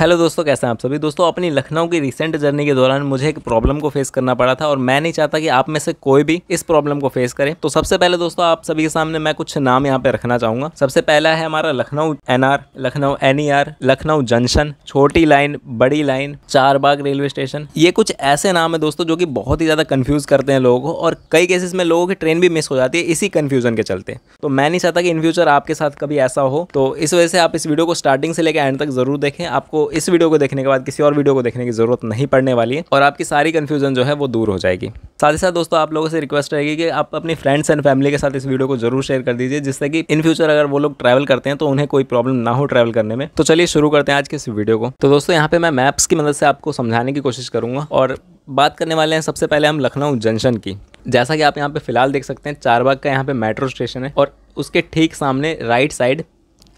hello दोस्तों कैसे हैं आप सभी दोस्तों अपनी लखनऊ की रिसेंट जर्नी के दौरान मुझे एक प्रॉब्लम को फेस करना पड़ा था और मैं नहीं चाहता कि आप में से कोई भी इस प्रॉब्लम को फेस करे तो सबसे पहले दोस्तों आप सभी के सामने मैं कुछ नाम यहाँ पे रखना चाहूंगा सबसे पहला है हमारा Lucknow NR Lucknow N e Lucknow junction छोटी लाइन बड़ी लाइन चारबाग रेलवे स्टेशन ये कुछ ऐसे नाम है दोस्तों जो कि बहुत ही ज्यादा कन्फ्यूज करते हैं लोगों को और कई केसेस में लोगों की ट्रेन भी मिस हो जाती है इसी कन्फ्यूजन के चलते तो मैं नहीं चाहता कि इन फ्यूचर आपके साथ कभी ऐसा हो तो इस वजह से आप इस वीडियो को स्टार्टिंग से लेकर एंड तक जरूर देखें आपको इस वीडियो को देखने के बाद किसी और वीडियो को देखने की ज़रूरत नहीं पड़ने वाली है और आपकी सारी कन्फ्यूजन जो है वो दूर हो जाएगी साथ ही साथ दोस्तों आप लोगों से रिक्वेस्ट रहेगी कि आप अपनी फ्रेंड्स एंड फैमिली के साथ इस वीडियो को जरूर शेयर कर दीजिए जिससे कि इन फ्यूचर अगर वो लोग ट्रैवल करते हैं तो उन्हें कोई प्रॉब्लम ना हो ट्रैवल करने में तो चलिए शुरू करते हैं आज के इस वीडियो को तो दोस्तों यहाँ पे मैं मैप्स की मदद से आपको समझाने की कोशिश करूँगा और बात करने वाले हैं सबसे पहले हम लखनऊ जंक्शन की जैसा कि आप यहाँ पे फिलहाल देख सकते हैं चारबाग का यहाँ पे मेट्रो स्टेशन है और उसके ठीक सामने राइट साइड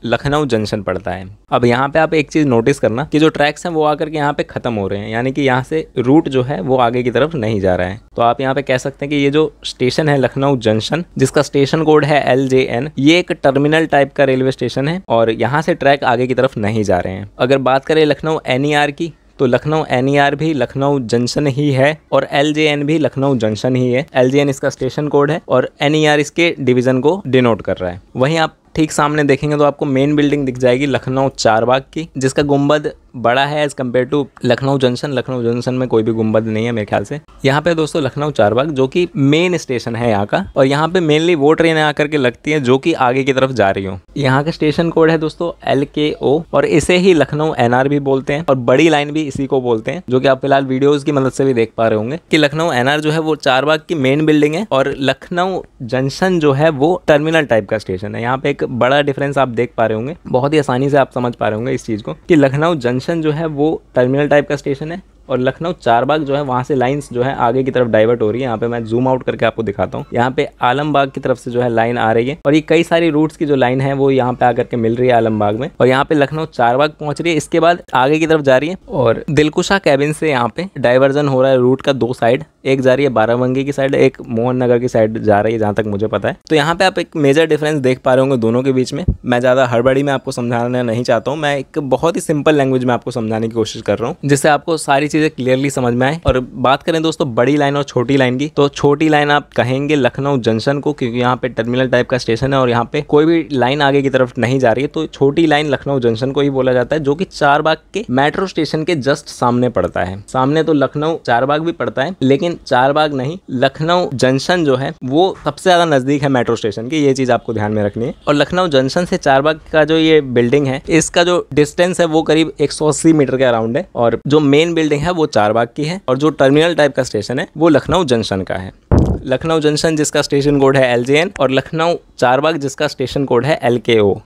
लखनऊ जंक्शन पड़ता है अब यहाँ पे आप एक चीज़ नोटिस करना कि जो ट्रैक्स हैं वो आकर के यहाँ पे ख़त्म हो रहे हैं यानी कि यहाँ से रूट जो है वो आगे की तरफ नहीं जा रहा है तो आप यहाँ पे कह सकते हैं कि ये जो स्टेशन है लखनऊ जंक्शन जिसका स्टेशन कोड है एल जे एन ये एक टर्मिनल टाइप का रेलवे स्टेशन है और यहाँ से ट्रैक आगे की तरफ नहीं जा रहे हैं अगर बात करें लखनऊ एन ई आर की तो लखनऊ एन e भी लखनऊ जंक्शन ही है और एल भी लखनऊ जंक्शन ही है एल इसका स्टेशन कोड है और एन e इसके डिवीजन को डिनोट कर रहा है वहीं आप ठीक सामने देखेंगे तो आपको मेन बिल्डिंग दिख जाएगी लखनऊ चारबाग की जिसका गुम्बद बड़ा है as compare to Lucknow junction Lucknow junction में कोई भी गुम्बद नहीं है मेरे ख्याल से यहाँ पे दोस्तों लखनऊ चारबाग जो कि मेन स्टेशन है यहाँ का और यहाँ पे मेनली वो ट्रेनें आकर के लगती हैं जो कि आगे की तरफ जा रही हो यहाँ का स्टेशन कोड है दोस्तों एल के ओ और इसे ही लखनऊ एनआर भी बोलते हैं और बड़ी लाइन भी इसी को बोलते हैं जो कि आप फिलहाल वीडियोज की मदद से भी देख पा रहे होंगे कि लखनऊ एनआर जो है वो चारबाग की मेन बिल्डिंग है और लखनऊ जंक्शन जो है वो टर्मिनल टाइप का स्टेशन है यहाँ पे एक बड़ा डिफरेंस आप देख पा रहे होंगे बहुत ही आसानी से आप समझ पा रहे होंगे इस चीज़ को कि लखनऊ जंक्शन जो है वो टर्मिनल टाइप का स्टेशन है और लखनऊ चारबाग जो है वहाँ से लाइंस जो है आगे की तरफ डाइवर्ट हो रही है यहाँ पे मैं जूम आउट करके आपको दिखाता हूँ यहाँ पे आलमबाग की तरफ से जो है लाइन आ रही है और ये कई सारी रूट्स की जो लाइन है वो यहाँ पे आकर के मिल रही है आलमबाग में और यहाँ पे लखनऊ चारबाग पहुंच रही है इसके बाद आगे की तरफ जा रही है और दिलकुशा कैबिन से यहाँ पे डाइवर्जन हो रहा है रूट का दो साइड एक जा रही है बाराबंकी की साइड एक मोहन नगर की साइड जा रही है जहाँ तक मुझे पता है तो यहाँ पे आप एक मेजर डिफरेंस देख पा रहे होंगे दोनों के बीच में मैं ज़्यादा हड़बड़ी में आपको समझाना नहीं चाहता हूँ मैं एक बहुत ही सिंपल लैंग्वेज में आपको समझाने की कोशिश कर रहा हूँ जिससे आपको सारी चीज़ें क्लियरली समझ में आए और बात करें दोस्तों बड़ी लाइन और छोटी लाइन की तो छोटी लाइन आप कहेंगे लखनऊ जंक्शन को क्योंकि यहाँ पे टर्मिनल टाइप का स्टेशन है और यहाँ पे कोई भी लाइन आगे की तरफ नहीं जा रही है तो छोटी लाइन लखनऊ जंक्शन को ही बोला जाता है जो कि चारबाग के मेट्रो स्टेशन के जस्ट सामने पड़ता है सामने तो लखनऊ चारबाग भी पड़ता है लेकिन लेकिन चार बाग नहीं लखनऊ जंक्शन जो है वो सबसे ज़्यादा नज़दीक है मेट्रो स्टेशन की ये चीज़ आपको ध्यान में रखनी है और लखनऊ जंक्शन से चार बाग का जो ये बिल्डिंग है इसका जो डिस्टेंस है वो करीब एक मीटर के अराउंड है और जो मेन बिल्डिंग है वो चार बाग की है और जो टर्मिनल टाइप का स्टेशन है वो लखनऊ जंक्शन का है लखनऊ जंक्शन जिसका स्टेशन कोड है एल और लखनऊ चारबाग जिसका स्टेशन कोड है एल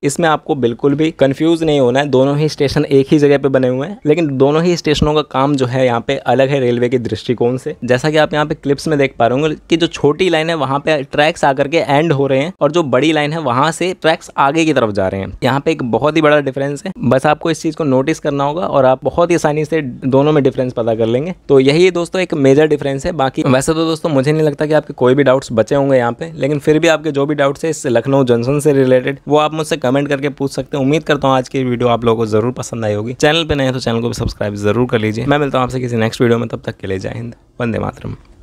इसमें आपको बिल्कुल भी कंफ्यूज नहीं होना है दोनों ही स्टेशन एक ही जगह पे बने हुए हैं लेकिन दोनों ही स्टेशनों का काम जो है यहाँ पे अलग है रेलवे के दृष्टिकोण से जैसा कि आप यहाँ पे क्लिप्स में देख पा रहे होंगे कि जो छोटी लाइन है वहाँ पे ट्रैक्स आकर के एंड हो रहे हैं और जो बड़ी लाइन है वहाँ से ट्रैक्स आगे की तरफ जा रहे हैं यहाँ पे एक बहुत ही बड़ा डिफरेंस है बस आपको इस चीज़ को नोटिस करना होगा और आप बहुत ही आसानी से दोनों में डिफरेंस पता कर लेंगे तो यही दोस्तों एक मेजर डिफरेंस है बाकी वैसे तो दोस्तों मुझे नहीं लगता कि आप आपके कोई भी डाउट्स बचे होंगे यहाँ पे लेकिन फिर भी आपके जो भी डाउट्स है इससे लखनऊ जंक्शन से रिलेटेड वो आप मुझसे कमेंट करके पूछ सकते हैं उम्मीद करता हूँ आज की वीडियो आप लोगों को जरूर पसंद आई होगी चैनल पर नहीं तो चैनल को भी सब्सक्राइब जरूर कर लीजिए मैं मिलता हूँ आपसे किसी नेक्स्ट वीडियो में तब तक के लिए जय हिंद वंदे मातरम